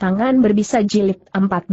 tangan berbisa jilid 14.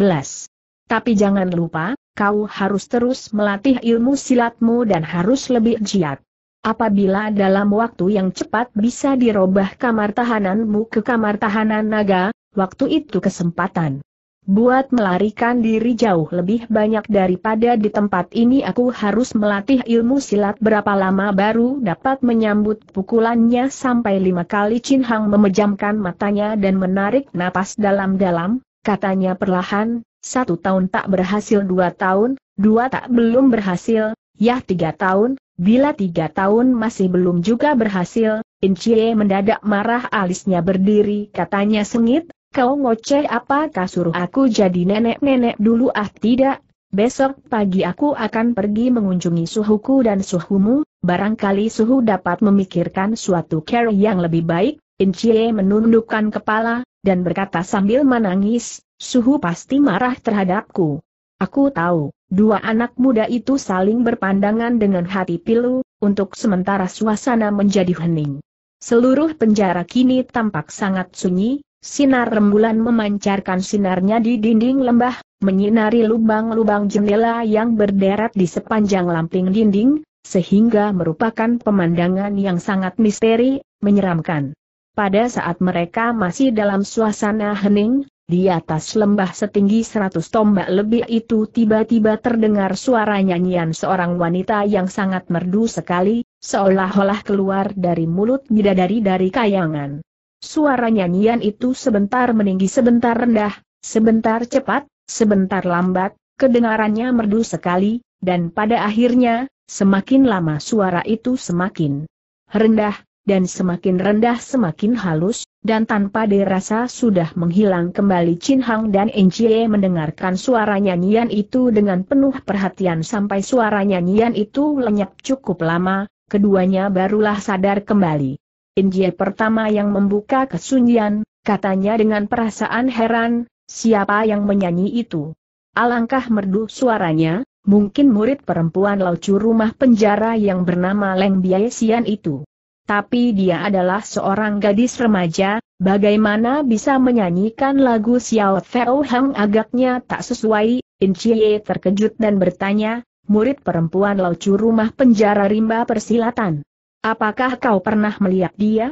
Tapi jangan lupa, kau harus terus melatih ilmu silatmu dan harus lebih giat. Apabila dalam waktu yang cepat bisa dirobah kamar tahananmu ke kamar tahanan naga, waktu itu kesempatan Buat melarikan diri jauh lebih banyak daripada di tempat ini aku harus melatih ilmu silat berapa lama baru dapat menyambut pukulannya sampai lima kali Chin Hang memejamkan matanya dan menarik napas dalam-dalam, katanya perlahan, satu tahun tak berhasil dua tahun, dua tak belum berhasil, ya tiga tahun, bila tiga tahun masih belum juga berhasil, Incie mendadak marah alisnya berdiri katanya sengit, Kau ngoceh apa? suruh aku jadi nenek-nenek dulu ah tidak? Besok pagi aku akan pergi mengunjungi suhuku dan suhumu, barangkali suhu dapat memikirkan suatu care yang lebih baik. Incie menundukkan kepala, dan berkata sambil menangis, suhu pasti marah terhadapku. Aku tahu, dua anak muda itu saling berpandangan dengan hati pilu, untuk sementara suasana menjadi hening. Seluruh penjara kini tampak sangat sunyi, Sinar rembulan memancarkan sinarnya di dinding lembah, menyinari lubang-lubang jendela yang berderet di sepanjang lamping dinding, sehingga merupakan pemandangan yang sangat misteri, menyeramkan. Pada saat mereka masih dalam suasana hening, di atas lembah setinggi seratus tombak lebih itu tiba-tiba terdengar suara nyanyian seorang wanita yang sangat merdu sekali, seolah-olah keluar dari mulut bidadari dari kayangan. Suara nyanyian itu sebentar meninggi sebentar rendah, sebentar cepat, sebentar lambat, kedengarannya merdu sekali, dan pada akhirnya, semakin lama suara itu semakin rendah, dan semakin rendah semakin halus, dan tanpa dirasa sudah menghilang kembali Chin Hang dan Enjie mendengarkan suara nyanyian itu dengan penuh perhatian sampai suara nyanyian itu lenyap cukup lama, keduanya barulah sadar kembali. Injil pertama yang membuka kesunyian, katanya dengan perasaan heran, siapa yang menyanyi itu? Alangkah merdu suaranya, mungkin murid perempuan laucu rumah penjara yang bernama Leng Biaesian itu. Tapi dia adalah seorang gadis remaja, bagaimana bisa menyanyikan lagu Xiao Feo Hang agaknya tak sesuai, In terkejut dan bertanya, murid perempuan laucu rumah penjara rimba persilatan. Apakah kau pernah melihat dia?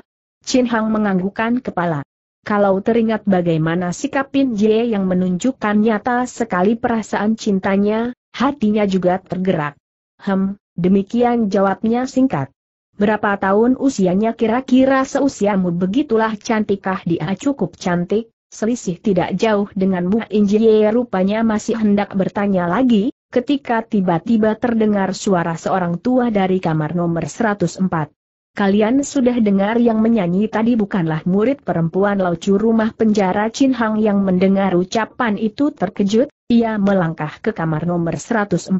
Chin Hang menganggukkan kepala. Kalau teringat bagaimana sikap Pin Jie yang menunjukkan nyata sekali perasaan cintanya, hatinya juga tergerak. Hem, demikian jawabnya singkat. Berapa tahun usianya kira-kira seusiamu begitulah cantikkah dia cukup cantik, selisih tidak jauh dengan denganmu Injie rupanya masih hendak bertanya lagi, ketika tiba-tiba terdengar suara seorang tua dari kamar nomor 104. Kalian sudah dengar yang menyanyi tadi bukanlah murid perempuan laucu rumah penjara Chin Hang yang mendengar ucapan itu terkejut, ia melangkah ke kamar nomor 104.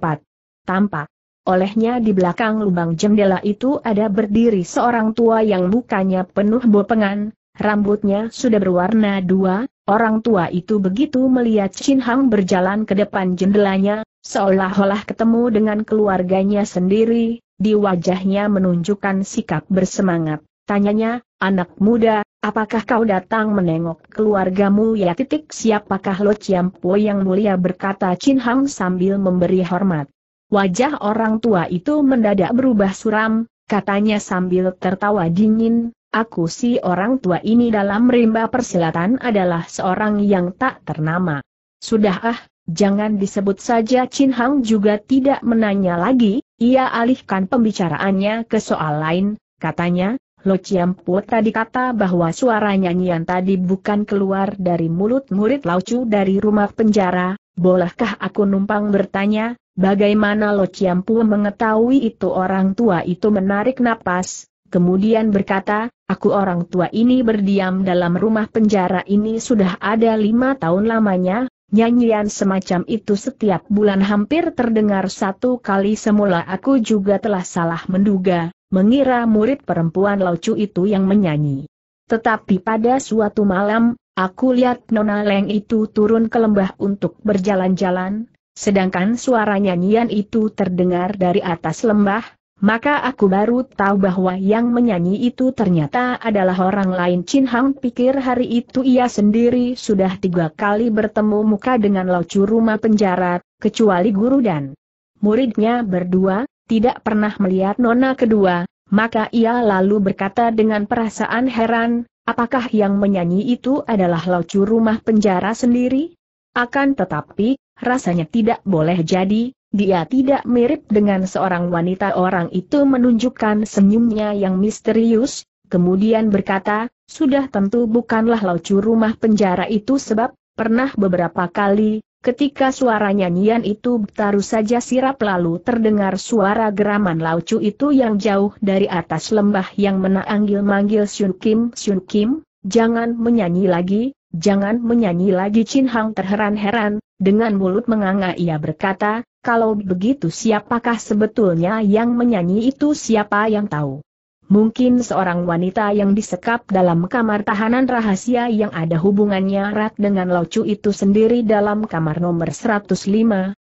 Tampak. Olehnya di belakang lubang jendela itu ada berdiri seorang tua yang mukanya penuh bopengan, rambutnya sudah berwarna dua, Orang tua itu begitu melihat Chin Hang berjalan ke depan jendelanya, seolah-olah ketemu dengan keluarganya sendiri, di wajahnya menunjukkan sikap bersemangat. Tanyanya, anak muda, apakah kau datang menengok keluargamu ya titik siapakah Lo Chiampo yang mulia berkata Chin Hang sambil memberi hormat. Wajah orang tua itu mendadak berubah suram, katanya sambil tertawa dingin, aku si orang tua ini dalam rimba persilatan adalah seorang yang tak ternama. Sudah ah, jangan disebut saja Chin Hang juga tidak menanya lagi, ia alihkan pembicaraannya ke soal lain, katanya, Lo Chiampu tadi kata bahwa suara nyanyian tadi bukan keluar dari mulut murid Chu dari rumah penjara, bolehkah aku numpang bertanya, bagaimana Lo Chiampu mengetahui itu orang tua itu menarik napas, kemudian berkata, Aku orang tua ini berdiam dalam rumah penjara ini sudah ada lima tahun lamanya, Nyanyian semacam itu setiap bulan hampir terdengar satu kali semula aku juga telah salah menduga, mengira murid perempuan laucu itu yang menyanyi. Tetapi pada suatu malam, aku lihat Nona Leng itu turun ke lembah untuk berjalan-jalan, sedangkan suara nyanyian itu terdengar dari atas lembah, maka aku baru tahu bahwa yang menyanyi itu ternyata adalah orang lain Chin Hang pikir hari itu ia sendiri sudah tiga kali bertemu muka dengan laucu rumah penjara, kecuali guru dan muridnya berdua, tidak pernah melihat nona kedua, maka ia lalu berkata dengan perasaan heran, apakah yang menyanyi itu adalah laucu rumah penjara sendiri? Akan tetapi, rasanya tidak boleh jadi, dia tidak mirip dengan seorang wanita orang itu menunjukkan senyumnya yang misterius, kemudian berkata, sudah tentu bukanlah laucu rumah penjara itu sebab, pernah beberapa kali, ketika suara nyanyian itu taruh saja sirap lalu terdengar suara geraman laucu itu yang jauh dari atas lembah yang menanggil, manggil Sun Kim Sun Kim, jangan menyanyi lagi, Jangan menyanyi lagi Chin Hang terheran-heran, dengan mulut menganga ia berkata, kalau begitu siapakah sebetulnya yang menyanyi itu siapa yang tahu? Mungkin seorang wanita yang disekap dalam kamar tahanan rahasia yang ada hubungannya erat dengan Laucu itu sendiri dalam kamar nomor 105,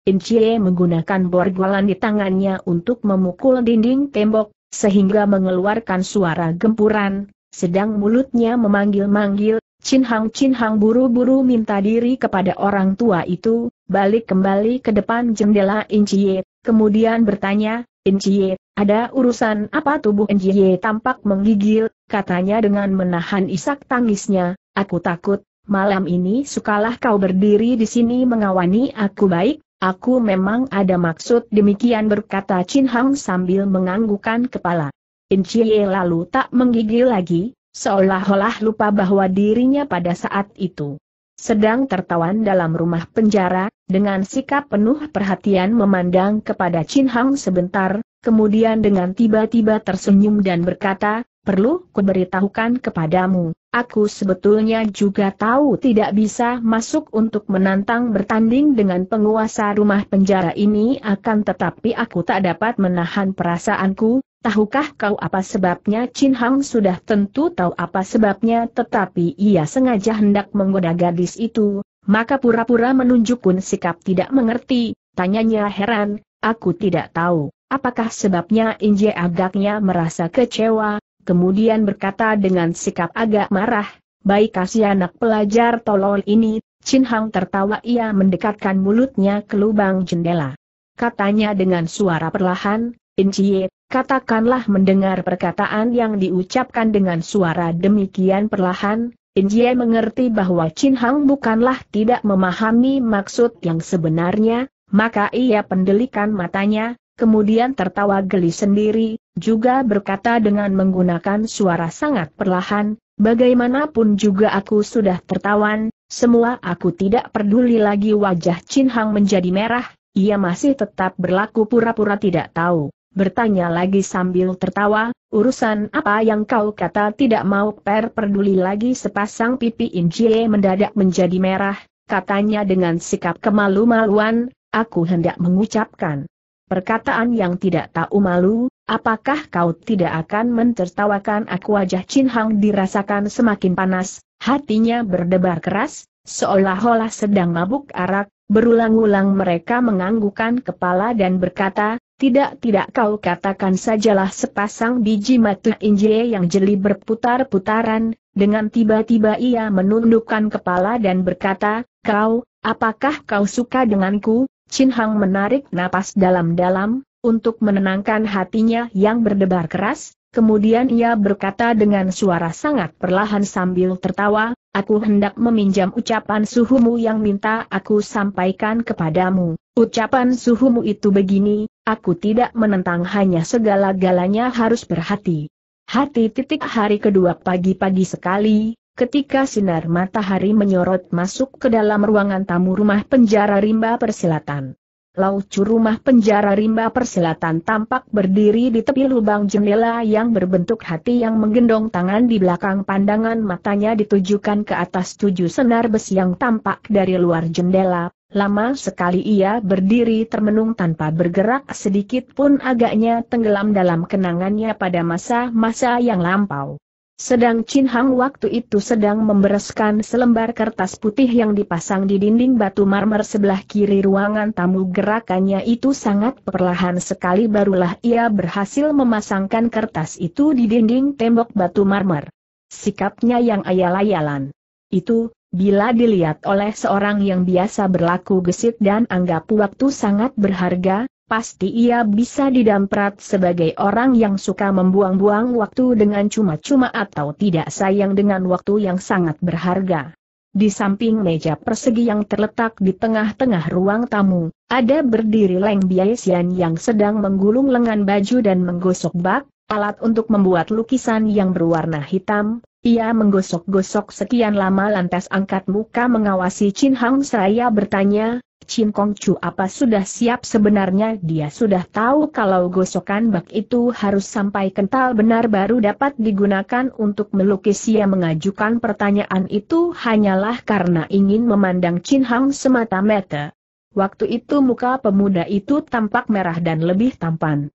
Incie menggunakan borgolan di tangannya untuk memukul dinding tembok, sehingga mengeluarkan suara gempuran, sedang mulutnya memanggil-manggil, Chin Hang Chin Hang buru-buru minta diri kepada orang tua itu, balik kembali ke depan jendela Incie, kemudian bertanya, Incie, ada urusan apa tubuh Incie tampak menggigil, katanya dengan menahan isak tangisnya, aku takut, malam ini sukalah kau berdiri di sini mengawani aku baik, Aku memang ada maksud demikian berkata Chin Hang sambil menganggukan kepala. Incie lalu tak menggigil lagi, seolah-olah lupa bahwa dirinya pada saat itu sedang tertawan dalam rumah penjara, dengan sikap penuh perhatian memandang kepada Chin Hang sebentar, kemudian dengan tiba-tiba tersenyum dan berkata, perlu kuberitahukan kepadamu, aku sebetulnya juga tahu tidak bisa masuk untuk menantang bertanding dengan penguasa rumah penjara ini akan tetapi aku tak dapat menahan perasaanku, Tahukah kau apa sebabnya Chin Hang sudah tentu tahu apa sebabnya tetapi ia sengaja hendak menggoda gadis itu, maka pura-pura menunjukkan sikap tidak mengerti, tanyanya heran, aku tidak tahu, apakah sebabnya Inje agaknya merasa kecewa, kemudian berkata dengan sikap agak marah, baik kasih anak pelajar tolol ini, Chin Hang tertawa ia mendekatkan mulutnya ke lubang jendela. Katanya dengan suara perlahan, Inje, Katakanlah mendengar perkataan yang diucapkan dengan suara demikian perlahan, Injie mengerti bahwa Chin Hang bukanlah tidak memahami maksud yang sebenarnya, maka ia pendelikan matanya, kemudian tertawa geli sendiri, juga berkata dengan menggunakan suara sangat perlahan, bagaimanapun juga aku sudah tertawan, semua aku tidak peduli lagi wajah Chin Hang menjadi merah, ia masih tetap berlaku pura-pura tidak tahu bertanya lagi sambil tertawa, urusan apa yang kau kata tidak mau per peduli lagi sepasang pipi Injie mendadak menjadi merah, katanya dengan sikap kemalu-maluan, aku hendak mengucapkan. Perkataan yang tidak tahu malu, apakah kau tidak akan mentertawakan aku wajah Chin Hang dirasakan semakin panas, hatinya berdebar keras, seolah-olah sedang mabuk arak, berulang-ulang mereka menganggukan kepala dan berkata, tidak tidak kau katakan sajalah sepasang biji mata injie yang jeli berputar-putaran, dengan tiba-tiba ia menundukkan kepala dan berkata, kau, apakah kau suka denganku? Chin Hang menarik napas dalam-dalam, untuk menenangkan hatinya yang berdebar keras, kemudian ia berkata dengan suara sangat perlahan sambil tertawa, aku hendak meminjam ucapan suhumu yang minta aku sampaikan kepadamu. Ucapan suhumu itu begini, Aku tidak menentang hanya segala-galanya harus berhati. Hati titik hari kedua pagi-pagi sekali, ketika sinar matahari menyorot masuk ke dalam ruangan tamu rumah penjara rimba persilatan. Laucu rumah penjara rimba persilatan tampak berdiri di tepi lubang jendela yang berbentuk hati yang menggendong tangan di belakang pandangan matanya ditujukan ke atas tujuh senar besi yang tampak dari luar jendela, Lama sekali ia berdiri termenung tanpa bergerak sedikit pun agaknya tenggelam dalam kenangannya pada masa-masa yang lampau. Sedang Chin Hang waktu itu sedang membereskan selembar kertas putih yang dipasang di dinding batu marmer sebelah kiri ruangan tamu gerakannya itu sangat perlahan sekali barulah ia berhasil memasangkan kertas itu di dinding tembok batu marmer. Sikapnya yang ayal-ayalan. Itu, Bila dilihat oleh seorang yang biasa berlaku gesit dan anggap waktu sangat berharga, pasti ia bisa didamprat sebagai orang yang suka membuang-buang waktu dengan cuma-cuma atau tidak sayang dengan waktu yang sangat berharga. Di samping meja persegi yang terletak di tengah-tengah ruang tamu, ada berdiri Leng Biaisian yang sedang menggulung lengan baju dan menggosok bak, alat untuk membuat lukisan yang berwarna hitam, ia menggosok-gosok sekian lama lantas angkat muka mengawasi Chin Hang seraya bertanya, Chin Kong Chu apa sudah siap sebenarnya dia sudah tahu kalau gosokan bak itu harus sampai kental benar baru dapat digunakan untuk melukis ia mengajukan pertanyaan itu hanyalah karena ingin memandang Chin Hang semata-mata. Waktu itu muka pemuda itu tampak merah dan lebih tampan.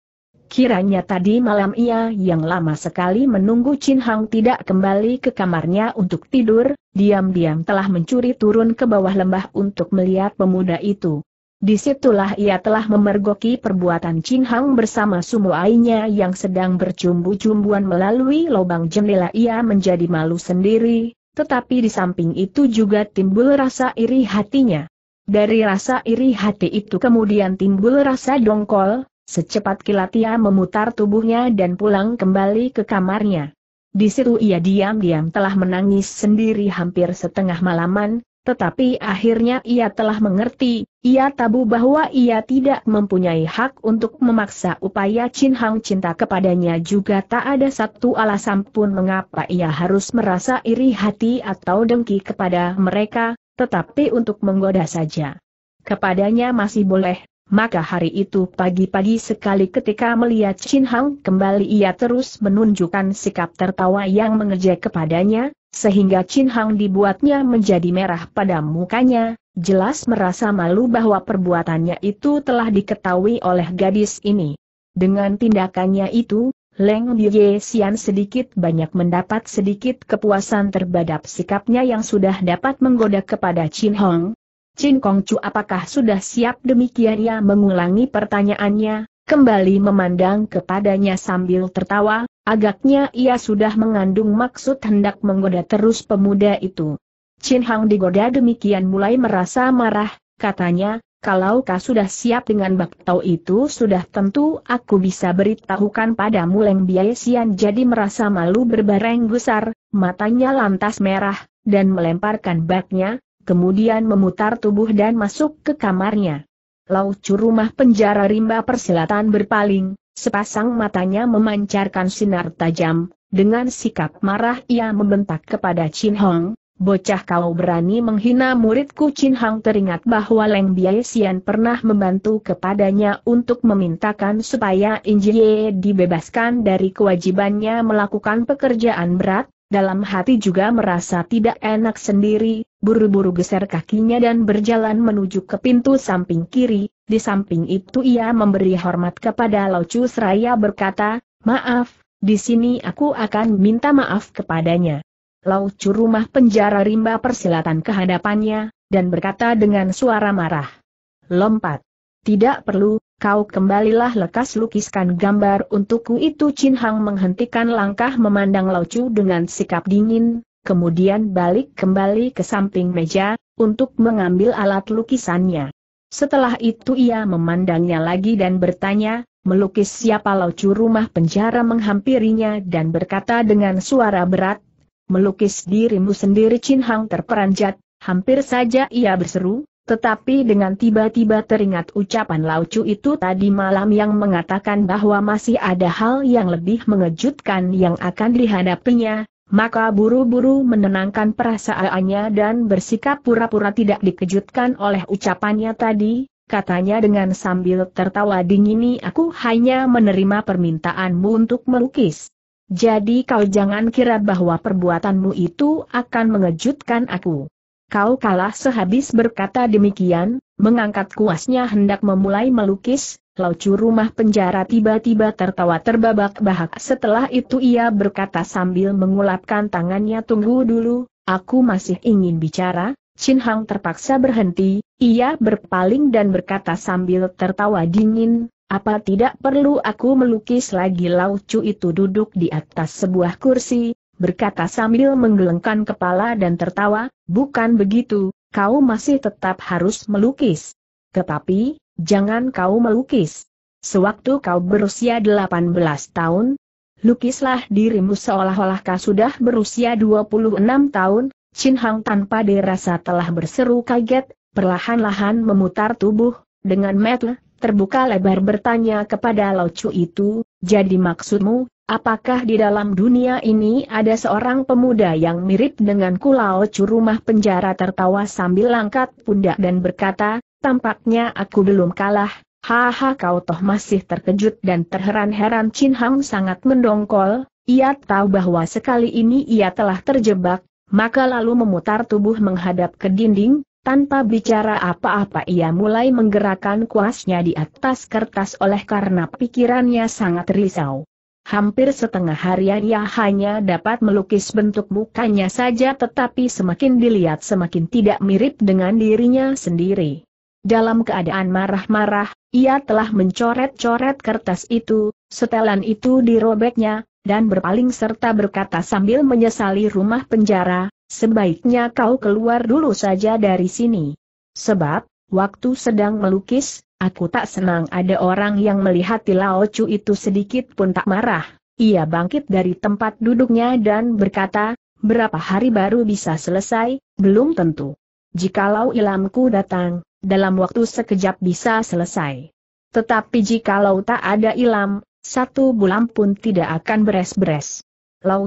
Kiranya tadi malam ia yang lama sekali menunggu Chin Hang tidak kembali ke kamarnya untuk tidur, diam-diam telah mencuri turun ke bawah lembah untuk melihat pemuda itu. Disitulah ia telah memergoki perbuatan Chin Hang bersama sumuainya yang sedang bercumbu-cumbuan melalui lubang jendela ia menjadi malu sendiri, tetapi di samping itu juga timbul rasa iri hatinya. Dari rasa iri hati itu kemudian timbul rasa dongkol, Secepat kilat ia memutar tubuhnya dan pulang kembali ke kamarnya. Di situ ia diam-diam telah menangis sendiri hampir setengah malaman, tetapi akhirnya ia telah mengerti, ia tabu bahwa ia tidak mempunyai hak untuk memaksa upaya Chin Hang cinta kepadanya juga tak ada satu alasan pun mengapa ia harus merasa iri hati atau dengki kepada mereka, tetapi untuk menggoda saja. Kepadanya masih boleh, maka hari itu pagi-pagi sekali ketika melihat Chin Hang kembali ia terus menunjukkan sikap tertawa yang mengejek kepadanya, sehingga Chin Hang dibuatnya menjadi merah pada mukanya, jelas merasa malu bahwa perbuatannya itu telah diketahui oleh gadis ini. Dengan tindakannya itu, Leng Ye Xian sedikit banyak mendapat sedikit kepuasan terhadap sikapnya yang sudah dapat menggoda kepada Chin Hong, Chin Kong Chu apakah sudah siap demikian ia mengulangi pertanyaannya, kembali memandang kepadanya sambil tertawa, agaknya ia sudah mengandung maksud hendak menggoda terus pemuda itu. Chin Hang digoda demikian mulai merasa marah, katanya, kalau kau sudah siap dengan bak tau itu sudah tentu aku bisa beritahukan padamu Leng Biai jadi merasa malu berbareng gusar, matanya lantas merah, dan melemparkan baknya, kemudian memutar tubuh dan masuk ke kamarnya. Laucu rumah penjara rimba persilatan berpaling, sepasang matanya memancarkan sinar tajam, dengan sikap marah ia membentak kepada Chin Hong, Bocah kau berani menghina muridku Chin Hong teringat bahwa Leng Biai Xian pernah membantu kepadanya untuk memintakan supaya In Jie dibebaskan dari kewajibannya melakukan pekerjaan berat, dalam hati juga merasa tidak enak sendiri, buru-buru geser kakinya dan berjalan menuju ke pintu samping kiri, di samping itu ia memberi hormat kepada Laucu Seraya berkata, maaf, di sini aku akan minta maaf kepadanya. Chu rumah penjara rimba persilatan kehadapannya, dan berkata dengan suara marah. Lompat. Tidak perlu, kau kembalilah lekas lukiskan gambar untukku itu Chin Hang menghentikan langkah memandang Chu dengan sikap dingin, kemudian balik kembali ke samping meja, untuk mengambil alat lukisannya. Setelah itu ia memandangnya lagi dan bertanya, melukis siapa laucu rumah penjara menghampirinya dan berkata dengan suara berat, melukis dirimu sendiri Chin Hang terperanjat, hampir saja ia berseru, tetapi dengan tiba-tiba teringat ucapan laucu itu tadi malam yang mengatakan bahwa masih ada hal yang lebih mengejutkan yang akan dihadapinya, maka buru-buru menenangkan perasaannya dan bersikap pura-pura tidak dikejutkan oleh ucapannya tadi, katanya dengan sambil tertawa dingin aku hanya menerima permintaanmu untuk melukis. Jadi kau jangan kira bahwa perbuatanmu itu akan mengejutkan aku. Kau kalah sehabis berkata demikian, mengangkat kuasnya hendak memulai melukis, Laucu rumah penjara tiba-tiba tertawa terbabak bahak setelah itu ia berkata sambil mengulapkan tangannya tunggu dulu, aku masih ingin bicara, Chin Hang terpaksa berhenti, ia berpaling dan berkata sambil tertawa dingin, apa tidak perlu aku melukis lagi Laucu itu duduk di atas sebuah kursi, berkata sambil menggelengkan kepala dan tertawa, bukan begitu, kau masih tetap harus melukis. Tetapi, Jangan kau melukis. Sewaktu kau berusia 18 tahun, lukislah dirimu seolah-olah kau sudah berusia 26 tahun, Chin Hang tanpa dirasa telah berseru kaget, perlahan-lahan memutar tubuh, dengan metel, terbuka lebar bertanya kepada Lao Chu itu, jadi maksudmu, apakah di dalam dunia ini ada seorang pemuda yang mirip dengan Lao Chu rumah penjara tertawa sambil langkat pundak dan berkata, Tampaknya aku belum kalah, haha kau toh masih terkejut dan terheran-heran Chin Hang sangat mendongkol, ia tahu bahwa sekali ini ia telah terjebak, maka lalu memutar tubuh menghadap ke dinding, tanpa bicara apa-apa ia mulai menggerakkan kuasnya di atas kertas oleh karena pikirannya sangat risau. Hampir setengah harian ia hanya dapat melukis bentuk mukanya saja tetapi semakin dilihat semakin tidak mirip dengan dirinya sendiri. Dalam keadaan marah-marah, ia telah mencoret-coret kertas itu, setelan itu dirobeknya, dan berpaling serta berkata sambil menyesali rumah penjara, sebaiknya kau keluar dulu saja dari sini. Sebab, waktu sedang melukis, aku tak senang ada orang yang melihat Lao Chu itu sedikit pun tak marah. Ia bangkit dari tempat duduknya dan berkata, berapa hari baru bisa selesai, belum tentu. Jikalau ilamku datang, dalam waktu sekejap bisa selesai. Tetapi jikalau tak ada ilam, satu bulan pun tidak akan beres-beres.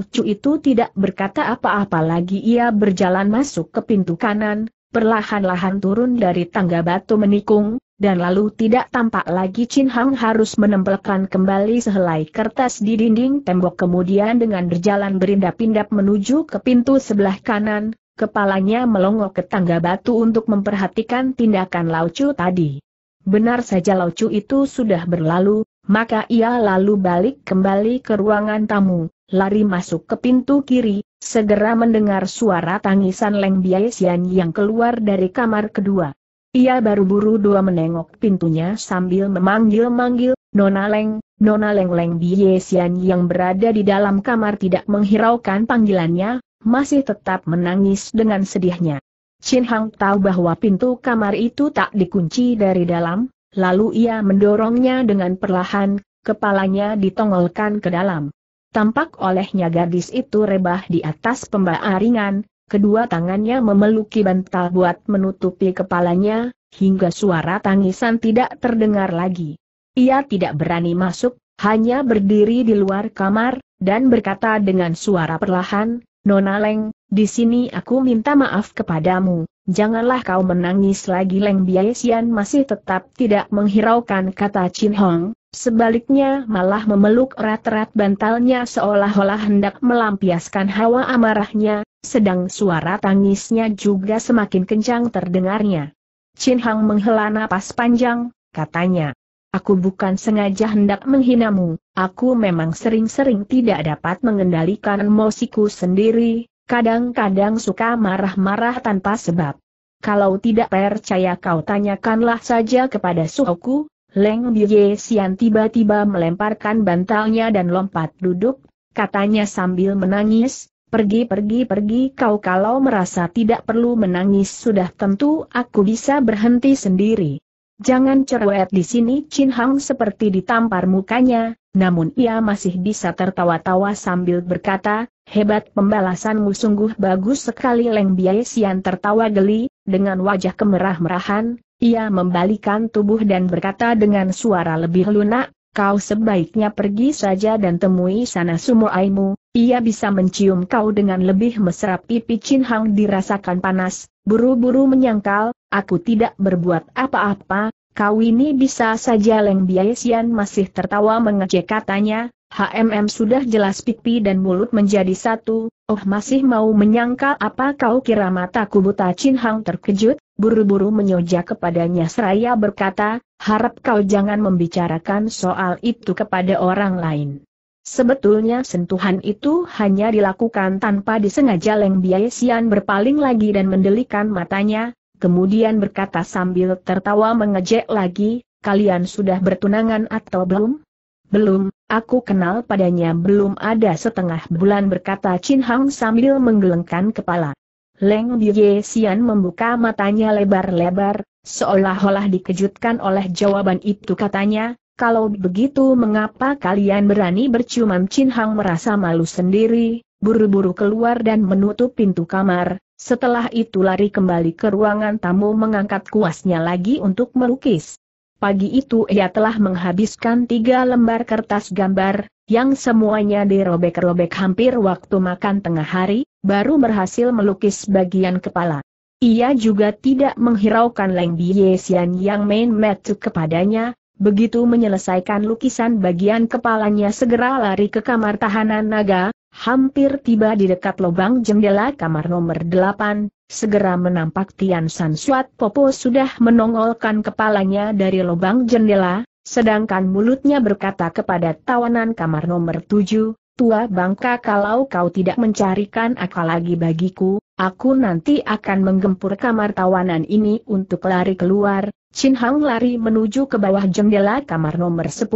Chu itu tidak berkata apa-apa lagi ia berjalan masuk ke pintu kanan, perlahan-lahan turun dari tangga batu menikung, dan lalu tidak tampak lagi Chin Hang harus menempelkan kembali sehelai kertas di dinding tembok kemudian dengan berjalan berindap-indap menuju ke pintu sebelah kanan, kepalanya melongok ke tangga batu untuk memperhatikan tindakan Laucu tadi. Benar saja Laucu itu sudah berlalu, maka ia lalu balik kembali ke ruangan tamu, lari masuk ke pintu kiri, segera mendengar suara tangisan Leng Biaisian yang keluar dari kamar kedua. Ia baru buru dua menengok pintunya sambil memanggil-manggil, Nona Leng, Nona Leng Leng Biaisian yang berada di dalam kamar tidak menghiraukan panggilannya, masih tetap menangis dengan sedihnya. Chin Hang tahu bahwa pintu kamar itu tak dikunci dari dalam, lalu ia mendorongnya dengan perlahan, kepalanya ditongolkan ke dalam. Tampak olehnya gadis itu rebah di atas pembaa ringan, kedua tangannya memeluki bantal buat menutupi kepalanya, hingga suara tangisan tidak terdengar lagi. Ia tidak berani masuk, hanya berdiri di luar kamar, dan berkata dengan suara perlahan, Nona Leng, di sini aku minta maaf kepadamu, janganlah kau menangis lagi Leng Biaisian masih tetap tidak menghiraukan kata Chin Hong, sebaliknya malah memeluk erat-erat bantalnya seolah-olah hendak melampiaskan hawa amarahnya, sedang suara tangisnya juga semakin kencang terdengarnya. Chin Hong menghela napas panjang, katanya, Aku bukan sengaja hendak menghinamu, aku memang sering-sering tidak dapat mengendalikan emosiku sendiri, kadang-kadang suka marah-marah tanpa sebab. Kalau tidak percaya kau tanyakanlah saja kepada suhuku, Leng Biye Sian tiba-tiba melemparkan bantalnya dan lompat duduk, katanya sambil menangis, Pergi pergi pergi kau kalau merasa tidak perlu menangis sudah tentu aku bisa berhenti sendiri. Jangan cerewet di sini Chin Hang seperti ditampar mukanya, namun ia masih bisa tertawa-tawa sambil berkata, hebat pembalasanmu sungguh bagus sekali Leng Biai Sian tertawa geli, dengan wajah kemerah-merahan, ia membalikan tubuh dan berkata dengan suara lebih lunak, kau sebaiknya pergi saja dan temui sana Aimu. Ia bisa mencium kau dengan lebih mesra pipi Chin Hang dirasakan panas, buru-buru menyangkal, aku tidak berbuat apa-apa, kau ini bisa saja Leng Biaisian masih tertawa mengejek katanya, HMM sudah jelas pipi dan mulut menjadi satu, oh masih mau menyangkal apa kau kira mataku buta Chin Hang terkejut, buru-buru menyojak kepadanya seraya berkata, harap kau jangan membicarakan soal itu kepada orang lain. Sebetulnya sentuhan itu hanya dilakukan tanpa disengaja Leng Biaisian berpaling lagi dan mendelikan matanya, kemudian berkata sambil tertawa mengejek lagi, kalian sudah bertunangan atau belum? Belum, aku kenal padanya belum ada setengah bulan berkata Chin Hang sambil menggelengkan kepala. Leng Biaisian membuka matanya lebar-lebar, seolah-olah dikejutkan oleh jawaban itu katanya, kalau begitu mengapa kalian berani berciuman Chin Hang merasa malu sendiri, buru-buru keluar dan menutup pintu kamar, setelah itu lari kembali ke ruangan tamu mengangkat kuasnya lagi untuk melukis. Pagi itu ia telah menghabiskan tiga lembar kertas gambar, yang semuanya dirobek-robek hampir waktu makan tengah hari, baru berhasil melukis bagian kepala. Ia juga tidak menghiraukan Leng Biexian yang main metu kepadanya, Begitu menyelesaikan lukisan bagian kepalanya segera lari ke kamar tahanan naga, hampir tiba di dekat lubang jendela kamar nomor 8, segera menampak Tian San Suat Popo sudah menongolkan kepalanya dari lubang jendela, sedangkan mulutnya berkata kepada tawanan kamar nomor 7, Tua bangka kalau kau tidak mencarikan akal lagi bagiku, aku nanti akan menggempur kamar tawanan ini untuk lari keluar, Chin Hang lari menuju ke bawah jendela kamar nomor 10,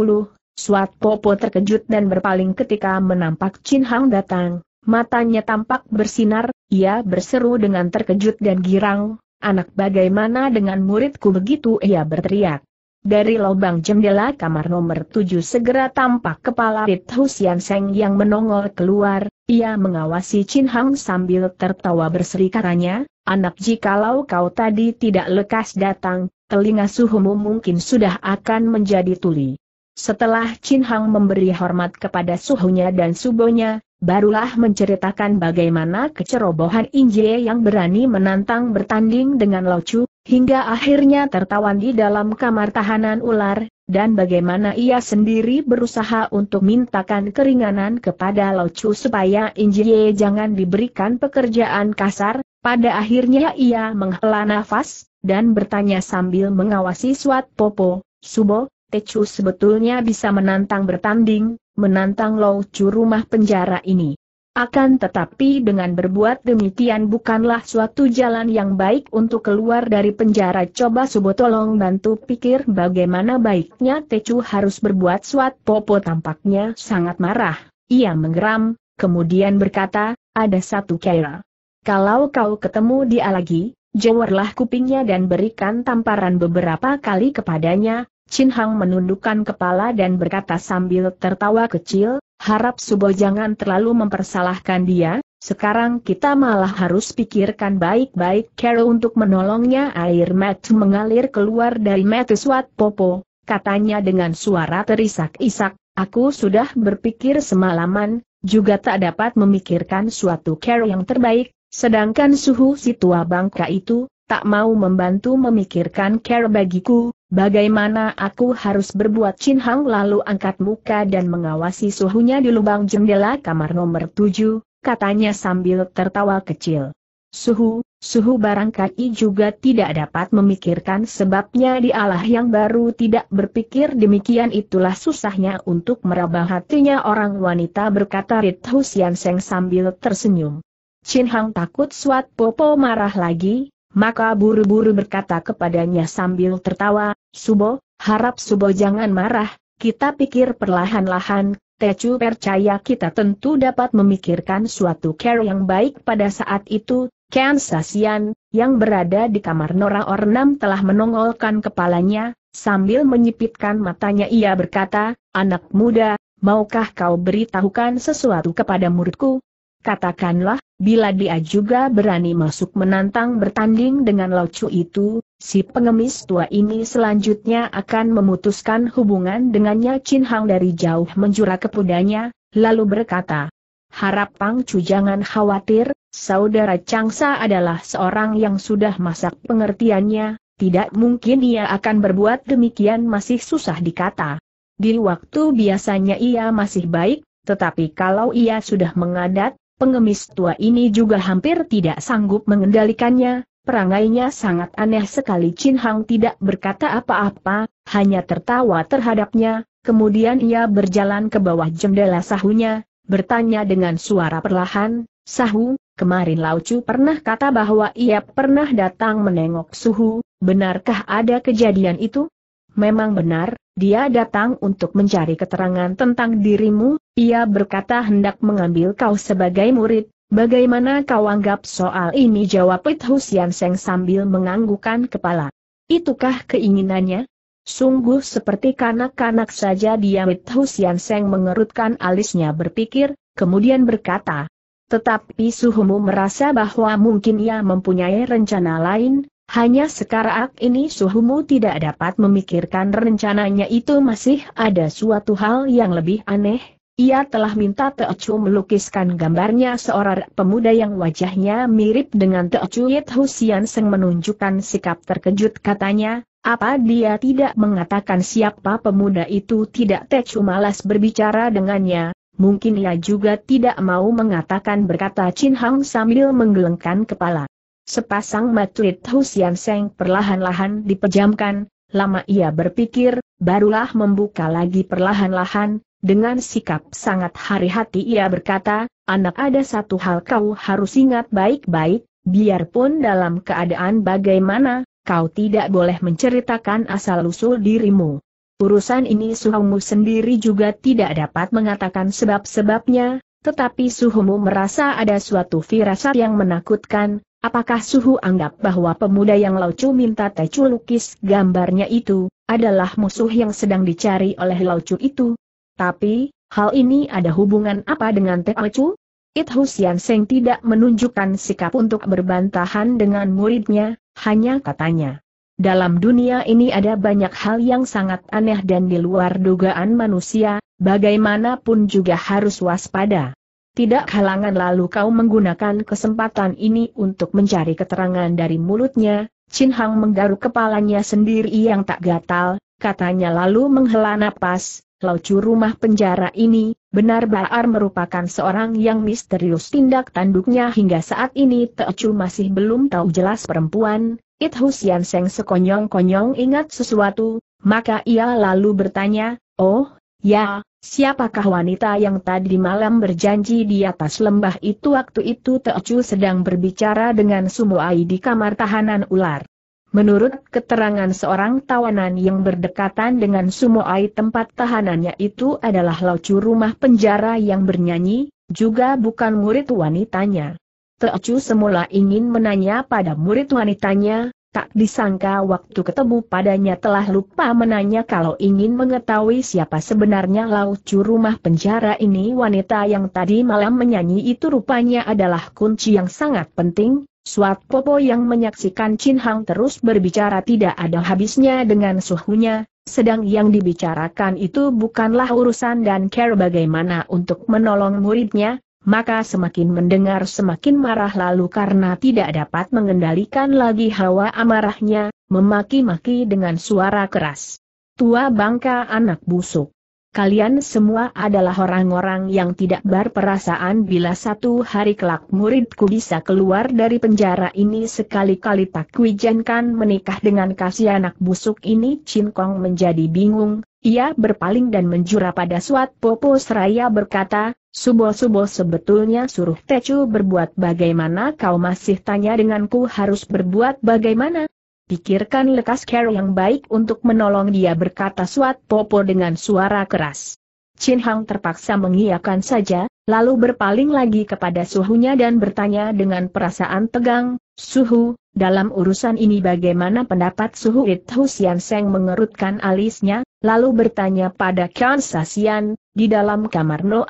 Suat Popo terkejut dan berpaling ketika menampak Chin Hang datang, matanya tampak bersinar, ia berseru dengan terkejut dan girang, anak bagaimana dengan muridku begitu ia berteriak. Dari lubang jendela kamar nomor 7 segera tampak kepala Rit Husian Seng yang menongol keluar, ia mengawasi Chin Hang sambil tertawa berseri karanya, anak jikalau kau tadi tidak lekas datang, telinga Suhumu mungkin sudah akan menjadi tuli. Setelah Chin Hang memberi hormat kepada suhunya dan subonya, barulah menceritakan bagaimana kecerobohan Inje yang berani menantang bertanding dengan Lao Chu, hingga akhirnya tertawan di dalam kamar tahanan ular, dan bagaimana ia sendiri berusaha untuk mintakan keringanan kepada Lao Chu supaya Inje jangan diberikan pekerjaan kasar, pada akhirnya ia menghela nafas, dan bertanya sambil mengawasi Swat Popo, Subo, Techu sebetulnya bisa menantang bertanding, menantang Chu rumah penjara ini. Akan tetapi dengan berbuat demikian bukanlah suatu jalan yang baik untuk keluar dari penjara. Coba Subo tolong bantu pikir bagaimana baiknya Techu harus berbuat suat popo tampaknya sangat marah. Ia menggeram, kemudian berkata, ada satu kira. Kalau kau ketemu dia lagi, Jawarlah kupingnya dan berikan tamparan beberapa kali kepadanya, Chin Hang menundukkan kepala dan berkata sambil tertawa kecil, harap Subo jangan terlalu mempersalahkan dia, sekarang kita malah harus pikirkan baik-baik Carol untuk menolongnya air mat mengalir keluar dari mata Swat Popo, katanya dengan suara terisak-isak, aku sudah berpikir semalaman, juga tak dapat memikirkan suatu Carol yang terbaik, Sedangkan suhu si tua bangka itu, tak mau membantu memikirkan care bagiku, bagaimana aku harus berbuat Chin lalu angkat muka dan mengawasi suhunya di lubang jendela kamar nomor tujuh katanya sambil tertawa kecil. Suhu, suhu barangkali juga tidak dapat memikirkan sebabnya di Allah yang baru tidak berpikir demikian itulah susahnya untuk meraba hatinya orang wanita berkata Rit Husian Seng sambil tersenyum. Chin Hang takut Suat Popo marah lagi, maka buru-buru berkata kepadanya sambil tertawa, Subo, harap Subo jangan marah, kita pikir perlahan-lahan, Tecu percaya kita tentu dapat memikirkan suatu care yang baik pada saat itu, Ken Sasian, yang berada di kamar Nora Ornam telah menongolkan kepalanya, sambil menyipitkan matanya ia berkata, anak muda, maukah kau beritahukan sesuatu kepada muridku? Katakanlah, Bila dia juga berani masuk menantang bertanding dengan laucu itu, si pengemis tua ini selanjutnya akan memutuskan hubungan dengannya Chin Hang dari jauh menjura kepudanya, lalu berkata, Harap Pang Chu jangan khawatir, saudara Changsa adalah seorang yang sudah masak pengertiannya, tidak mungkin ia akan berbuat demikian masih susah dikata. Di waktu biasanya ia masih baik, tetapi kalau ia sudah mengadat, Pengemis tua ini juga hampir tidak sanggup mengendalikannya, perangainya sangat aneh sekali Chin Hang tidak berkata apa-apa, hanya tertawa terhadapnya, kemudian ia berjalan ke bawah jendela sahunya, bertanya dengan suara perlahan, Sahu, kemarin Chu pernah kata bahwa ia pernah datang menengok suhu, benarkah ada kejadian itu? Memang benar, dia datang untuk mencari keterangan tentang dirimu, ia berkata hendak mengambil kau sebagai murid, bagaimana kau anggap soal ini jawab It Husian Seng sambil menganggukan kepala. Itukah keinginannya? Sungguh seperti kanak-kanak saja dia It Husian Seng mengerutkan alisnya berpikir, kemudian berkata, tetapi Suhumu merasa bahwa mungkin ia mempunyai rencana lain, hanya sekarang ini suhumu tidak dapat memikirkan rencananya itu masih ada suatu hal yang lebih aneh. Ia telah minta Teocu melukiskan gambarnya seorang pemuda yang wajahnya mirip dengan Teocu Yit Husian Seng menunjukkan sikap terkejut katanya, apa dia tidak mengatakan siapa pemuda itu tidak Teochu malas berbicara dengannya, mungkin ia juga tidak mau mengatakan berkata Chin Hang sambil menggelengkan kepala. Sepasang matlit Husian Seng perlahan-lahan dipejamkan, lama ia berpikir, barulah membuka lagi perlahan-lahan, dengan sikap sangat hari hati ia berkata, anak ada satu hal kau harus ingat baik-baik, biarpun dalam keadaan bagaimana, kau tidak boleh menceritakan asal-usul dirimu. Urusan ini suhumu sendiri juga tidak dapat mengatakan sebab-sebabnya, tetapi suhumu merasa ada suatu firasat yang menakutkan, Apakah Suhu anggap bahwa pemuda yang Laucu minta Tecu lukis gambarnya itu, adalah musuh yang sedang dicari oleh Laucu itu? Tapi, hal ini ada hubungan apa dengan Tecu? It Husian Seng tidak menunjukkan sikap untuk berbantahan dengan muridnya, hanya katanya. Dalam dunia ini ada banyak hal yang sangat aneh dan di luar dugaan manusia, bagaimanapun juga harus waspada. Tidak halangan lalu kau menggunakan kesempatan ini untuk mencari keterangan dari mulutnya, Chin Hang menggaruk kepalanya sendiri yang tak gatal, katanya lalu menghela napas, laucu rumah penjara ini, benar Baar merupakan seorang yang misterius tindak tanduknya hingga saat ini Teocu masih belum tahu jelas perempuan, It Husian Seng sekonyong-konyong ingat sesuatu, maka ia lalu bertanya, oh, ya, Siapakah wanita yang tadi malam berjanji di atas lembah itu waktu itu Teocu sedang berbicara dengan Sumoai di kamar tahanan ular. Menurut keterangan seorang tawanan yang berdekatan dengan Sumoai tempat tahanannya itu adalah laucu rumah penjara yang bernyanyi, juga bukan murid wanitanya. Teocu semula ingin menanya pada murid wanitanya, tak disangka waktu ketemu padanya telah lupa menanya kalau ingin mengetahui siapa sebenarnya laucu rumah penjara ini wanita yang tadi malam menyanyi itu rupanya adalah kunci yang sangat penting, Suat Popo yang menyaksikan Chin Hang terus berbicara tidak ada habisnya dengan suhunya, sedang yang dibicarakan itu bukanlah urusan dan care bagaimana untuk menolong muridnya, maka semakin mendengar semakin marah lalu karena tidak dapat mengendalikan lagi hawa amarahnya, memaki-maki dengan suara keras. Tua bangka anak busuk. Kalian semua adalah orang-orang yang tidak berperasaan bila satu hari kelak muridku bisa keluar dari penjara ini sekali-kali tak kuijankan menikah dengan kasih anak busuk ini Chin Kong menjadi bingung, ia berpaling dan menjura pada Suat Popo seraya berkata, Subo-subo sebetulnya suruh Tecu berbuat bagaimana kau masih tanya denganku harus berbuat bagaimana? Pikirkan lekas Carol yang baik untuk menolong dia berkata Suat Popo dengan suara keras. Chin Hang terpaksa mengiyakan saja, lalu berpaling lagi kepada suhunya dan bertanya dengan perasaan tegang, Suhu, dalam urusan ini bagaimana pendapat Suhu It Husian Seng mengerutkan alisnya, lalu bertanya pada Kansasian, Sasian, di dalam kamar No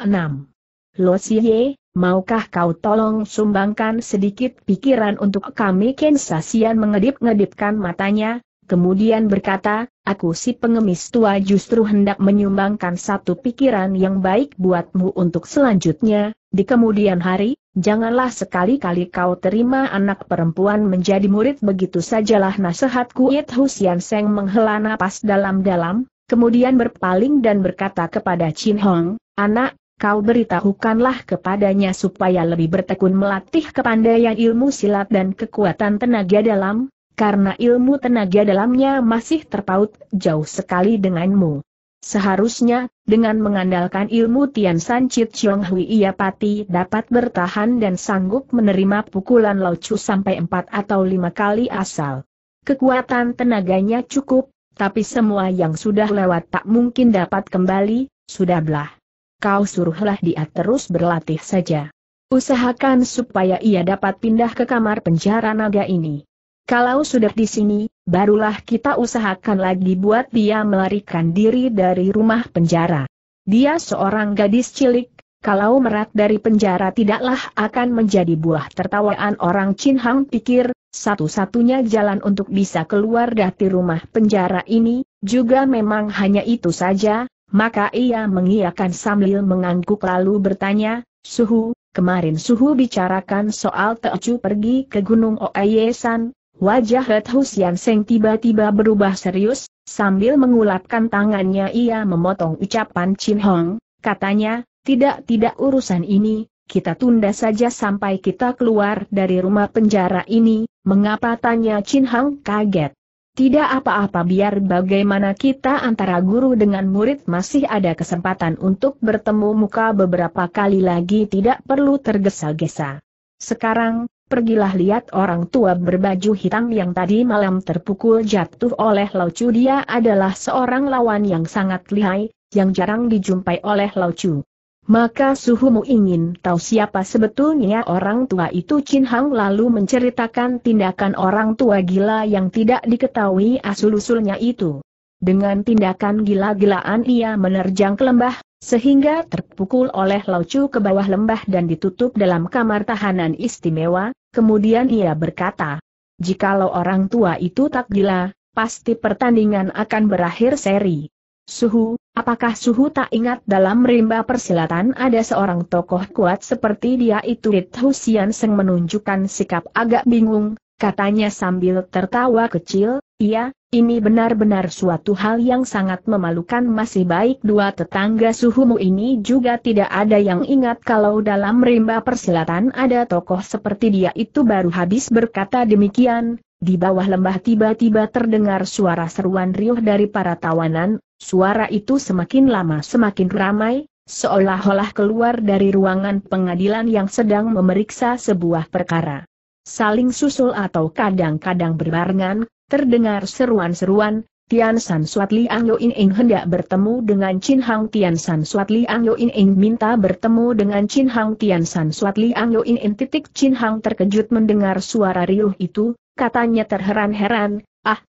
Lo Siye, maukah kau tolong sumbangkan sedikit pikiran untuk kami Ken Sasian mengedip-ngedipkan matanya, kemudian berkata, aku si pengemis tua justru hendak menyumbangkan satu pikiran yang baik buatmu untuk selanjutnya, di kemudian hari, janganlah sekali-kali kau terima anak perempuan menjadi murid begitu sajalah nasihatku. Kuit Husian Seng menghela napas dalam-dalam, kemudian berpaling dan berkata kepada Chin Hong, anak, kau beritahukanlah kepadanya supaya lebih bertekun melatih kepandaian ilmu silat dan kekuatan tenaga dalam, karena ilmu tenaga dalamnya masih terpaut jauh sekali denganmu. Seharusnya, dengan mengandalkan ilmu Tian San Chit Chiong Hui ia pati dapat bertahan dan sanggup menerima pukulan Lao Chu sampai empat atau lima kali asal. Kekuatan tenaganya cukup, tapi semua yang sudah lewat tak mungkin dapat kembali, sudah belah kau suruhlah dia terus berlatih saja. Usahakan supaya ia dapat pindah ke kamar penjara naga ini. Kalau sudah di sini, barulah kita usahakan lagi buat dia melarikan diri dari rumah penjara. Dia seorang gadis cilik, kalau merat dari penjara tidaklah akan menjadi buah tertawaan orang Chin Hang pikir, satu-satunya jalan untuk bisa keluar dari rumah penjara ini, juga memang hanya itu saja, maka ia mengiakan sambil mengangguk lalu bertanya, Suhu, kemarin Suhu bicarakan soal Teocu pergi ke Gunung Oayesan, wajah Het Husian Seng tiba-tiba berubah serius, sambil mengulapkan tangannya ia memotong ucapan Chin Hong, katanya, tidak-tidak urusan ini, kita tunda saja sampai kita keluar dari rumah penjara ini, mengapa tanya Chin Hong kaget. Tidak apa-apa biar bagaimana kita antara guru dengan murid masih ada kesempatan untuk bertemu muka beberapa kali lagi tidak perlu tergesa-gesa. Sekarang, pergilah lihat orang tua berbaju hitam yang tadi malam terpukul jatuh oleh Laucu dia adalah seorang lawan yang sangat lihai, yang jarang dijumpai oleh Laucu. Maka suhumu ingin tahu siapa sebetulnya orang tua itu Chin Hang lalu menceritakan tindakan orang tua gila yang tidak diketahui asal-usulnya itu. Dengan tindakan gila-gilaan ia menerjang ke lembah, sehingga terpukul oleh laucu ke bawah lembah dan ditutup dalam kamar tahanan istimewa, kemudian ia berkata, Jikalau orang tua itu tak gila, pasti pertandingan akan berakhir seri. Suhu, Apakah Suhu tak ingat dalam rimba persilatan ada seorang tokoh kuat seperti dia itu Ritu Husian Seng menunjukkan sikap agak bingung, katanya sambil tertawa kecil, iya, ini benar-benar suatu hal yang sangat memalukan masih baik dua tetangga suhumu ini juga tidak ada yang ingat kalau dalam rimba persilatan ada tokoh seperti dia itu baru habis berkata demikian, di bawah lembah tiba-tiba terdengar suara seruan riuh dari para tawanan, Suara itu semakin lama semakin ramai, seolah-olah keluar dari ruangan pengadilan yang sedang memeriksa sebuah perkara. Saling susul atau kadang-kadang berbarengan, terdengar seruan-seruan, Tian San Suat Liang In Ing hendak bertemu dengan Chin Hang Tian San Suat Liang In Ing minta bertemu dengan Chin Hang Tian San Suat Liang In Ing titik Chin Hang terkejut mendengar suara riuh itu, katanya terheran-heran,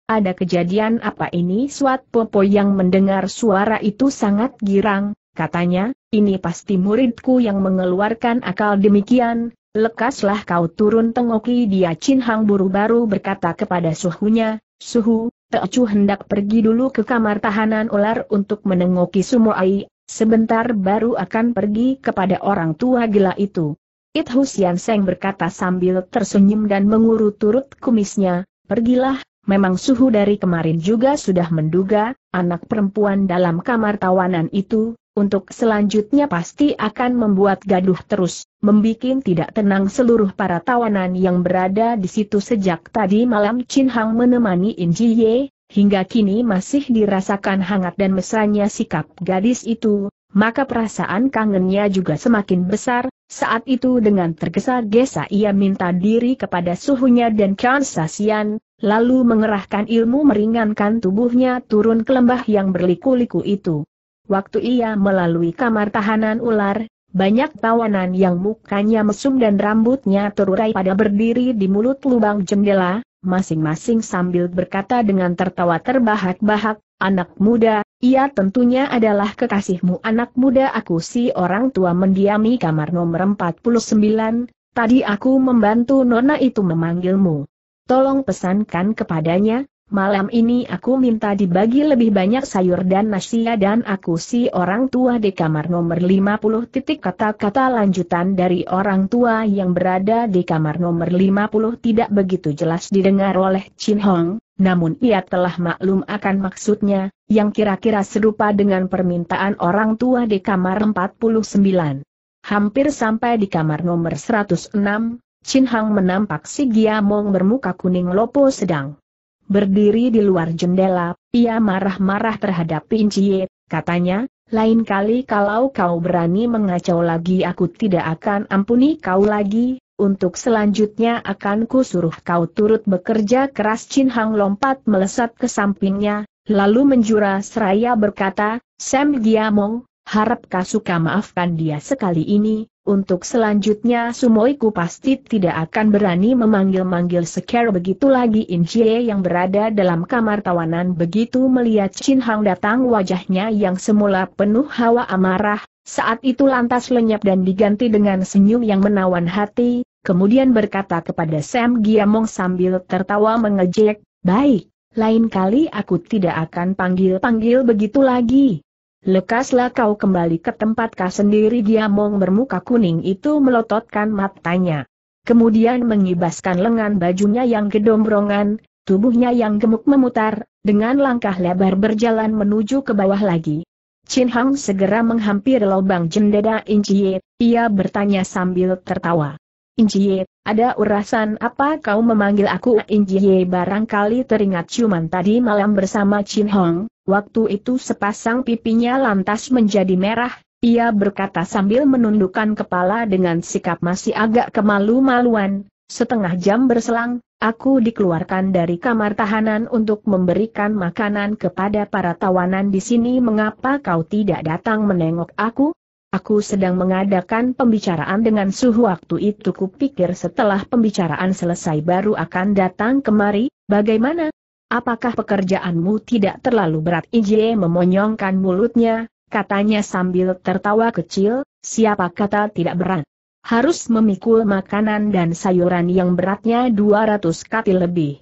ada kejadian apa ini? Suat Popo yang mendengar suara itu sangat girang, katanya, ini pasti muridku yang mengeluarkan akal demikian, lekaslah kau turun tengoki dia Chin Hang buru-baru berkata kepada suhunya, suhu, Teocu hendak pergi dulu ke kamar tahanan ular untuk menengoki Sumoai, sebentar baru akan pergi kepada orang tua gila itu. It Husian Seng berkata sambil tersenyum dan mengurut-urut kumisnya, pergilah, Memang suhu dari kemarin juga sudah menduga, anak perempuan dalam kamar tawanan itu, untuk selanjutnya pasti akan membuat gaduh terus, membuat tidak tenang seluruh para tawanan yang berada di situ sejak tadi malam Chin Hang menemani In Ji Ye, hingga kini masih dirasakan hangat dan mesranya sikap gadis itu, maka perasaan kangennya juga semakin besar, saat itu dengan tergesa-gesa ia minta diri kepada suhunya dan Kansasian, lalu mengerahkan ilmu meringankan tubuhnya turun ke lembah yang berliku-liku itu. Waktu ia melalui kamar tahanan ular, banyak tawanan yang mukanya mesum dan rambutnya terurai pada berdiri di mulut lubang jendela, masing-masing sambil berkata dengan tertawa terbahak-bahak, anak muda, ia tentunya adalah kekasihmu anak muda aku si orang tua mendiami kamar nomor 49, tadi aku membantu nona itu memanggilmu. Tolong pesankan kepadanya, Malam ini aku minta dibagi lebih banyak sayur dan nasi ya dan aku si orang tua di kamar nomor 50 titik kata-kata lanjutan dari orang tua yang berada di kamar nomor 50 tidak begitu jelas didengar oleh Chin Hong, namun ia telah maklum akan maksudnya, yang kira-kira serupa dengan permintaan orang tua di kamar 49. Hampir sampai di kamar nomor 106, Chin Hong menampak si Giamong bermuka kuning lopo sedang Berdiri di luar jendela, ia marah-marah terhadap Pinciye, katanya, lain kali kalau kau berani mengacau lagi aku tidak akan ampuni kau lagi, untuk selanjutnya akan ku suruh kau turut bekerja keras Chin Hang lompat melesat ke sampingnya, lalu menjura seraya berkata, Sam Giamong, Harap Kasuka maafkan dia sekali ini, untuk selanjutnya Sumoiku pasti tidak akan berani memanggil-manggil Sekar begitu lagi In Jie yang berada dalam kamar tawanan begitu melihat Chin Hang datang wajahnya yang semula penuh hawa amarah, saat itu lantas lenyap dan diganti dengan senyum yang menawan hati, kemudian berkata kepada Sam Giamong sambil tertawa mengejek, Baik, lain kali aku tidak akan panggil-panggil begitu lagi. Lekaslah kau kembali ke tempat kau sendiri Giamong bermuka kuning itu melototkan matanya. Kemudian mengibaskan lengan bajunya yang gedombrongan, tubuhnya yang gemuk memutar, dengan langkah lebar berjalan menuju ke bawah lagi. Chin Hang segera menghampiri lubang jendela Incie, ia bertanya sambil tertawa. Incie, ada urasan apa kau memanggil aku Incie barangkali teringat cuman tadi malam bersama Chin Hong? Waktu itu sepasang pipinya lantas menjadi merah, ia berkata sambil menundukkan kepala dengan sikap masih agak kemalu-maluan, setengah jam berselang, aku dikeluarkan dari kamar tahanan untuk memberikan makanan kepada para tawanan di sini mengapa kau tidak datang menengok aku? Aku sedang mengadakan pembicaraan dengan suhu waktu itu kupikir setelah pembicaraan selesai baru akan datang kemari, bagaimana? apakah pekerjaanmu tidak terlalu berat? Ije memonyongkan mulutnya, katanya sambil tertawa kecil, siapa kata tidak berat. Harus memikul makanan dan sayuran yang beratnya 200 kati lebih.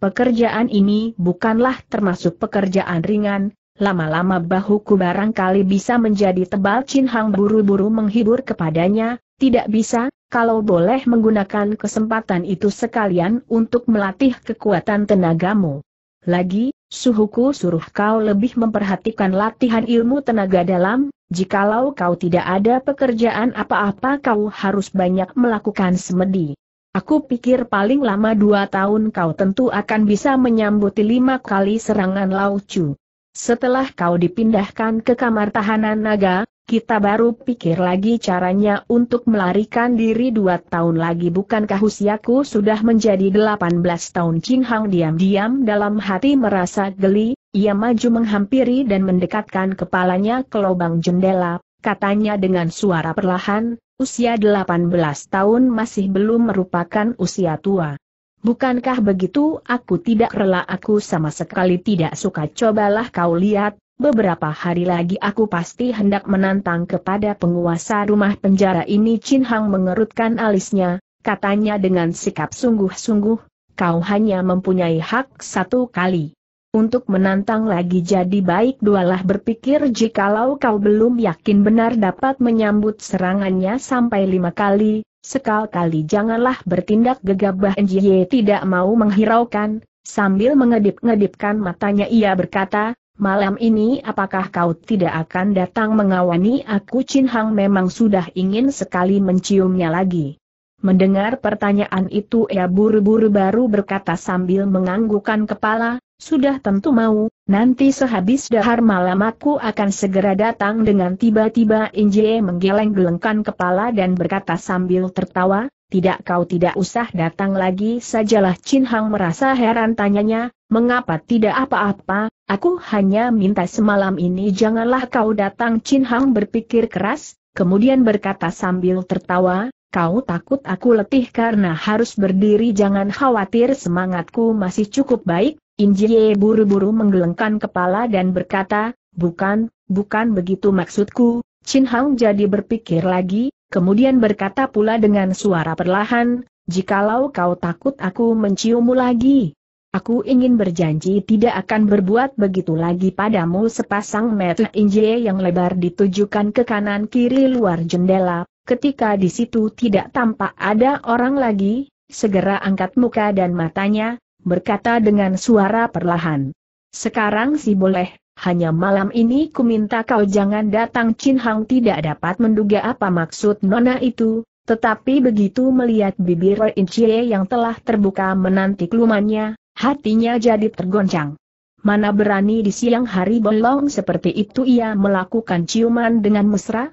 Pekerjaan ini bukanlah termasuk pekerjaan ringan, lama-lama bahuku barangkali bisa menjadi tebal Cinhang buru-buru menghibur kepadanya, tidak bisa, kalau boleh menggunakan kesempatan itu sekalian untuk melatih kekuatan tenagamu. Lagi, suhuku suruh kau lebih memperhatikan latihan ilmu tenaga dalam, jikalau kau tidak ada pekerjaan apa-apa kau harus banyak melakukan semedi. Aku pikir paling lama dua tahun kau tentu akan bisa menyambuti lima kali serangan laucu. Setelah kau dipindahkan ke kamar tahanan naga, kita baru pikir lagi caranya untuk melarikan diri dua tahun lagi bukankah usiaku sudah menjadi delapan belas tahun Ching Hang diam-diam dalam hati merasa geli, ia maju menghampiri dan mendekatkan kepalanya ke lubang jendela, katanya dengan suara perlahan, usia delapan belas tahun masih belum merupakan usia tua. Bukankah begitu aku tidak rela aku sama sekali tidak suka cobalah kau lihat, Beberapa hari lagi aku pasti hendak menantang kepada penguasa rumah penjara ini Chin Hang mengerutkan alisnya, katanya dengan sikap sungguh-sungguh, kau hanya mempunyai hak satu kali. Untuk menantang lagi jadi baik dualah berpikir jikalau kau belum yakin benar dapat menyambut serangannya sampai lima kali, Sekal kali janganlah bertindak gegabah Njie tidak mau menghiraukan, sambil mengedip-ngedipkan matanya ia berkata, malam ini apakah kau tidak akan datang mengawani aku Chin Hang memang sudah ingin sekali menciumnya lagi. Mendengar pertanyaan itu ia buru-buru baru berkata sambil menganggukan kepala, sudah tentu mau, nanti sehabis dahar malam aku akan segera datang dengan tiba-tiba Inje menggeleng-gelengkan kepala dan berkata sambil tertawa, tidak kau tidak usah datang lagi sajalah Chin Hang merasa heran tanyanya, mengapa tidak apa-apa, aku hanya minta semalam ini janganlah kau datang Chin Hang berpikir keras, kemudian berkata sambil tertawa, Kau takut aku letih karena harus berdiri jangan khawatir semangatku masih cukup baik, Injie buru-buru menggelengkan kepala dan berkata, bukan, bukan begitu maksudku, Chin Hang jadi berpikir lagi, kemudian berkata pula dengan suara perlahan, jikalau kau takut aku menciummu lagi. Aku ingin berjanji tidak akan berbuat begitu lagi padamu sepasang mata Injie yang lebar ditujukan ke kanan kiri luar jendela, Ketika di situ tidak tampak ada orang lagi, segera angkat muka dan matanya, berkata dengan suara perlahan. Sekarang si boleh, hanya malam ini ku minta kau jangan datang Chin Hang tidak dapat menduga apa maksud nona itu, tetapi begitu melihat bibir Chie yang telah terbuka menanti lumannya, hatinya jadi tergoncang. Mana berani di siang hari bolong seperti itu ia melakukan ciuman dengan mesra?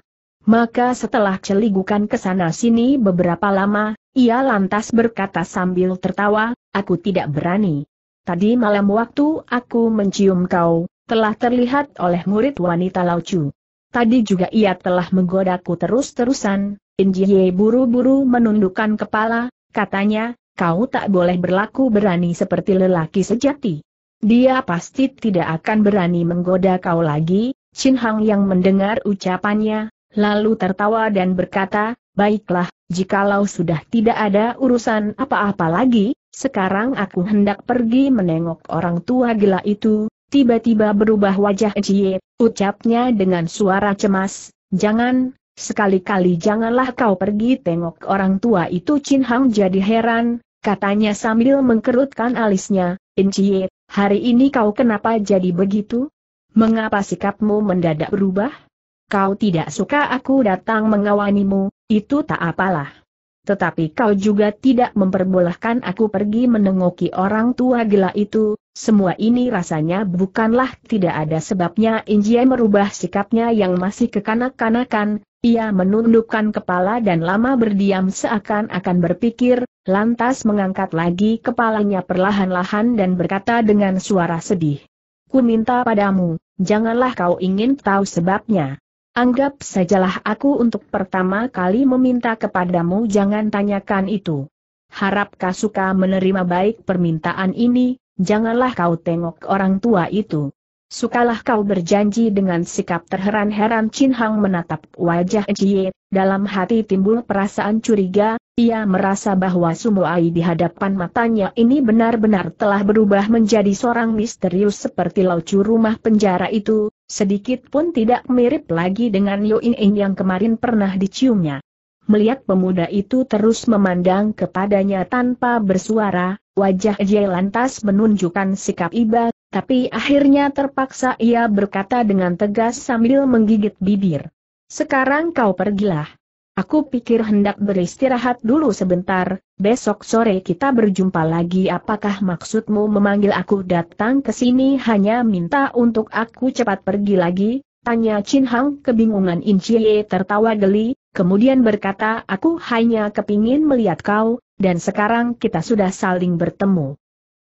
Maka setelah celigukan ke sana-sini beberapa lama, ia lantas berkata sambil tertawa, aku tidak berani. Tadi malam waktu aku mencium kau, telah terlihat oleh murid wanita laucu. Tadi juga ia telah menggodaku terus-terusan, Injie buru-buru menundukkan kepala, katanya, kau tak boleh berlaku berani seperti lelaki sejati. Dia pasti tidak akan berani menggoda kau lagi, Chin Hang yang mendengar ucapannya, lalu tertawa dan berkata, Baiklah, jikalau sudah tidak ada urusan apa-apa lagi, sekarang aku hendak pergi menengok orang tua gila itu, tiba-tiba berubah wajah Cie, ucapnya dengan suara cemas, jangan, sekali-kali janganlah kau pergi tengok orang tua itu Chin Hang jadi heran, katanya sambil mengkerutkan alisnya, Cie, hari ini kau kenapa jadi begitu? Mengapa sikapmu mendadak berubah? kau tidak suka aku datang mengawanimu, itu tak apalah. Tetapi kau juga tidak memperbolehkan aku pergi menengoki orang tua gila itu, semua ini rasanya bukanlah tidak ada sebabnya Injie merubah sikapnya yang masih kekanak-kanakan, ia menundukkan kepala dan lama berdiam seakan-akan berpikir, lantas mengangkat lagi kepalanya perlahan-lahan dan berkata dengan suara sedih. Ku minta padamu, janganlah kau ingin tahu sebabnya. Anggap sajalah aku untuk pertama kali meminta kepadamu jangan tanyakan itu. Harap suka menerima baik permintaan ini, janganlah kau tengok orang tua itu. Sukalah kau berjanji dengan sikap terheran-heran Chin Hang menatap wajah Jie. dalam hati timbul perasaan curiga, ia merasa bahwa Sumo Ai di hadapan matanya ini benar-benar telah berubah menjadi seorang misterius seperti laucu rumah penjara itu, Sedikit pun tidak mirip lagi dengan Yo Yingying yang kemarin pernah diciumnya. Melihat pemuda itu terus memandang kepadanya tanpa bersuara, wajah Jie lantas menunjukkan sikap iba, tapi akhirnya terpaksa ia berkata dengan tegas sambil menggigit bibir. Sekarang kau pergilah. Aku pikir hendak beristirahat dulu sebentar, besok sore kita berjumpa lagi apakah maksudmu memanggil aku datang ke sini hanya minta untuk aku cepat pergi lagi? Tanya Chin Hang kebingungan In Chie tertawa geli, kemudian berkata aku hanya kepingin melihat kau, dan sekarang kita sudah saling bertemu.